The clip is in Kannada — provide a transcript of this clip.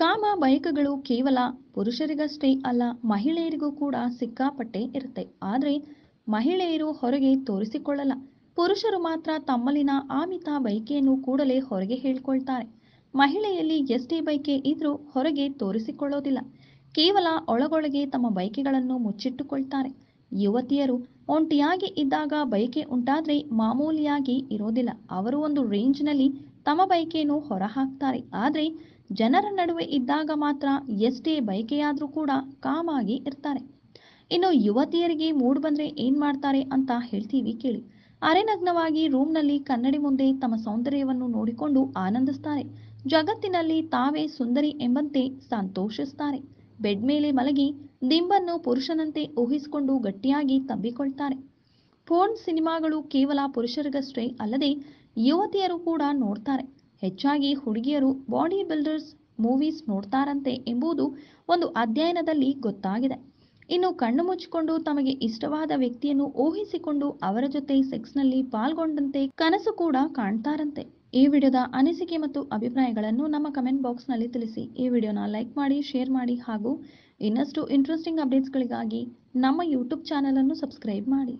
ಕಾಮ ಬಯಕೆಗಳು ಕೇವಲ ಪುರುಷರಿಗಷ್ಟೇ ಅಲ್ಲ ಮಹಿಳೆಯರಿಗೂ ಕೂಡ ಸಿಕ್ಕಾಪಟ್ಟೆ ಇರುತ್ತೆ ಆದರೆ ಮಹಿಳೆಯರು ಹೊರಗೆ ತೋರಿಸಿಕೊಳ್ಳಲ್ಲ ಪುರುಷರು ಮಾತ್ರ ತಮ್ಮಲ್ಲಿನ ಆಮಿತ ಬಯಕೆಯನ್ನು ಕೂಡಲೇ ಹೊರಗೆ ಹೇಳ್ಕೊಳ್ತಾರೆ ಮಹಿಳೆಯಲ್ಲಿ ಎಷ್ಟೇ ಬಯಕೆ ಇದ್ರೂ ಹೊರಗೆ ತೋರಿಸಿಕೊಳ್ಳೋದಿಲ್ಲ ಕೇವಲ ಒಳಗೊಳಗೆ ತಮ್ಮ ಬಯಕೆಗಳನ್ನು ಮುಚ್ಚಿಟ್ಟುಕೊಳ್ತಾರೆ ಯುವತಿಯರು ಒಂಟಿಯಾಗಿ ಇದ್ದಾಗ ಬಯಕೆ ಉಂಟಾದ್ರೆ ಮಾಮೂಲಿಯಾಗಿ ಇರೋದಿಲ್ಲ ಅವರು ಒಂದು ರೇಂಜ್ನಲ್ಲಿ ತಮ್ಮ ಹೊರ ಹೊರಹಾಕ್ತಾರೆ ಆದರೆ ಜನರ ನಡುವೆ ಇದ್ದಾಗ ಮಾತ್ರ ಎಷ್ಟೇ ಬಯಕೆಯಾದರೂ ಕೂಡ ಕಾಮಾಗಿ ಇರ್ತಾರೆ ಇನ್ನು ಯುವತಿಯರಿಗೆ ಮೂಡ್ ಬಂದ್ರೆ ಏನ್ ಮಾಡ್ತಾರೆ ಅಂತ ಹೇಳ್ತೀವಿ ಕೇಳಿ ಅರೆನಗ್ನವಾಗಿ ರೂಮ್ನಲ್ಲಿ ಕನ್ನಡಿ ಮುಂದೆ ತಮ್ಮ ಸೌಂದರ್ಯವನ್ನು ನೋಡಿಕೊಂಡು ಆನಂದಿಸ್ತಾರೆ ಜಗತ್ತಿನಲ್ಲಿ ತಾವೇ ಸುಂದರಿ ಎಂಬಂತೆ ಸಂತೋಷಿಸ್ತಾರೆ ಬೆಡ್ ಮೇಲೆ ಮಲಗಿ ದಿಂಬನ್ನು ಪುರುಷನಂತೆ ಊಹಿಸಿಕೊಂಡು ಗಟ್ಟಿಯಾಗಿ ತಂಬಿಕೊಳ್ತಾರೆ ಫೋನ್ ಸಿನಿಮಾಗಳು ಕೇವಲ ಪುರುಷರಿಗಷ್ಟೇ ಅಲ್ಲದೆ ಯುವತಿಯರು ಕೂಡ ನೋಡ್ತಾರೆ ಹೆಚ್ಚಾಗಿ ಹುಡುಗಿಯರು ಬಾಡಿ ಬಿಲ್ಡರ್ಸ್ ಮೂವೀಸ್ ನೋಡ್ತಾರಂತೆ ಎಂಬುದು ಒಂದು ಅಧ್ಯಯನದಲ್ಲಿ ಗೊತ್ತಾಗಿದೆ ಇನ್ನು ಕಣ್ಣು ಮುಚ್ಚಿಕೊಂಡು ತಮಗೆ ಇಷ್ಟವಾದ ವ್ಯಕ್ತಿಯನ್ನು ಊಹಿಸಿಕೊಂಡು ಅವರ ಜೊತೆ ಸೆಕ್ಸ್ನಲ್ಲಿ ಪಾಲ್ಗೊಂಡಂತೆ ಕನಸು ಕೂಡ ಕಾಣ್ತಾರಂತೆ ಈ ವಿಡಿಯೋದ ಅನಿಸಿಕೆ ಮತ್ತು ಅಭಿಪ್ರಾಯಗಳನ್ನು ನಮ್ಮ ಕಮೆಂಟ್ ಬಾಕ್ಸ್ನಲ್ಲಿ ತಿಳಿಸಿ ಈ ವಿಡಿಯೋನ ಲೈಕ್ ಮಾಡಿ ಶೇರ್ ಮಾಡಿ ಹಾಗೂ ಇನ್ನಷ್ಟು ಇಂಟ್ರೆಸ್ಟಿಂಗ್ ಅಪ್ಡೇಟ್ಸ್ಗಳಿಗಾಗಿ ನಮ್ಮ ಯೂಟ್ಯೂಬ್ ಅನ್ನು ಸಬ್ಸ್ಕ್ರೈಬ್ ಮಾಡಿ